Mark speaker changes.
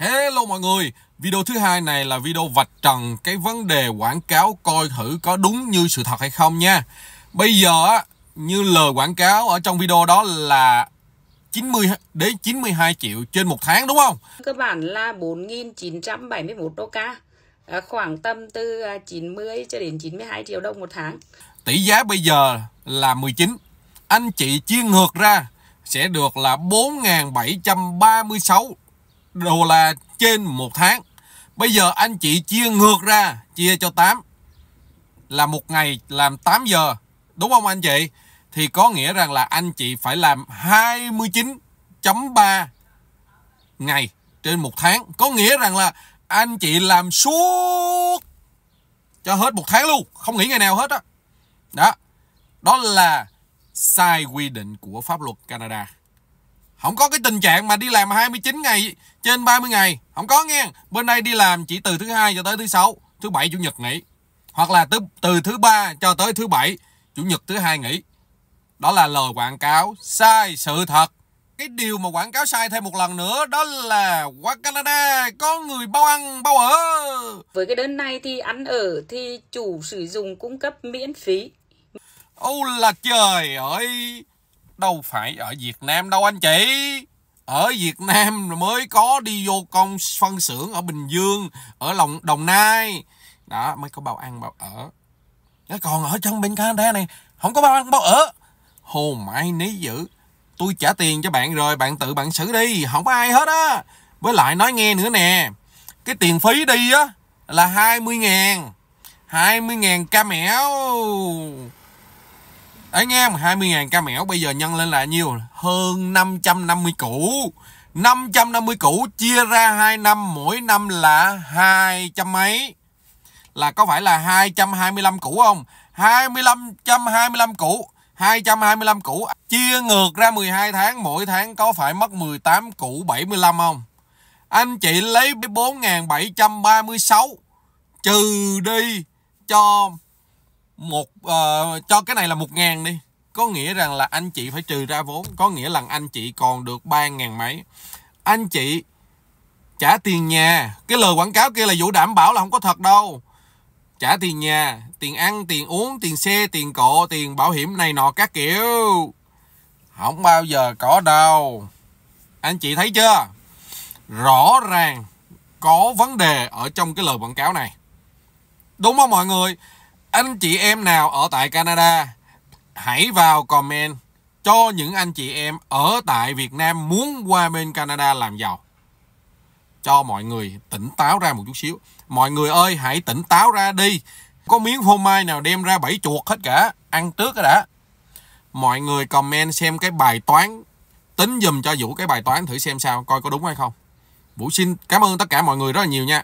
Speaker 1: Hello mọi người, video thứ hai này là video vạch trần cái vấn đề quảng cáo coi thử có đúng như sự thật hay không nha. Bây giờ á như lời quảng cáo ở trong video đó là 90 đến 92 triệu trên một tháng đúng không? Cơ bản là 4.971 đô ca, ờ, khoảng tầm từ 90 ờ, cho đến 92 triệu đồng một tháng. Tỷ giá bây giờ là 19. Anh chị chia ngược ra sẽ được là 4.736 đô la trên một tháng. Bây giờ anh chị chia ngược ra, chia cho 8 là một ngày làm 8 giờ, đúng không anh chị? Thì có nghĩa rằng là anh chị phải làm 29.3 ngày trên một tháng. Có nghĩa rằng là anh chị làm suốt cho hết một tháng luôn, không nghỉ ngày nào hết Đó. đó. Đó là sai quy định của pháp luật Canada. Không có cái tình trạng mà đi làm 29 ngày trên 30 ngày. Không có nghe. Bên đây đi làm chỉ từ thứ hai cho tới thứ sáu, thứ bảy chủ nhật nghỉ. Hoặc là từ, từ thứ ba cho tới thứ bảy, chủ nhật thứ hai nghỉ. Đó là lời quảng cáo sai sự thật. Cái điều mà quảng cáo sai thêm một lần nữa đó là qua Canada có người bao ăn bao ở. Với cái đơn này thì ăn ở thì chủ sử dụng cung cấp miễn phí. Ô là trời ơi! đâu phải ở Việt Nam đâu anh chị ở Việt Nam mới có đi vô công phân xưởng ở Bình Dương ở lòng Đồng Nai đó mới có bao ăn bao ở nó còn ở trong bên Canada này không có bao ăn bao ở hồ ai nấy giữ tôi trả tiền cho bạn rồi bạn tự bạn xử đi không có ai hết á với lại nói nghe nữa nè cái tiền phí đi á là 20 ngàn 20 ngàn ca mẹo anh em 20.000 ca mẻo bây giờ nhân lên là nhiêu hơn 550 củ 550 củ chia ra 2 năm mỗi năm là 200 mấy là có phải là 225 củ không 25 125 củ 225 củ chia ngược ra 12 tháng mỗi tháng có phải mất 18 củ 75 không anh chị lấy 4.736 trừ đi cho một uh, cho cái này là một ngàn đi có nghĩa rằng là anh chị phải trừ ra vốn có nghĩa là anh chị còn được ba ngàn mấy anh chị trả tiền nhà cái lời quảng cáo kia là vũ đảm bảo là không có thật đâu trả tiền nhà tiền ăn tiền uống tiền xe tiền cộ tiền bảo hiểm này nọ các kiểu không bao giờ có đâu anh chị thấy chưa rõ ràng có vấn đề ở trong cái lời quảng cáo này đúng không mọi người anh chị em nào ở tại Canada hãy vào comment cho những anh chị em ở tại Việt Nam muốn qua bên Canada làm giàu cho mọi người tỉnh táo ra một chút xíu mọi người ơi hãy tỉnh táo ra đi có miếng phô mai nào đem ra bảy chuột hết cả ăn trước cái đã mọi người comment xem cái bài toán tính dùm cho vũ cái bài toán thử xem sao coi có đúng hay không vũ xin cảm ơn tất cả mọi người rất là nhiều nha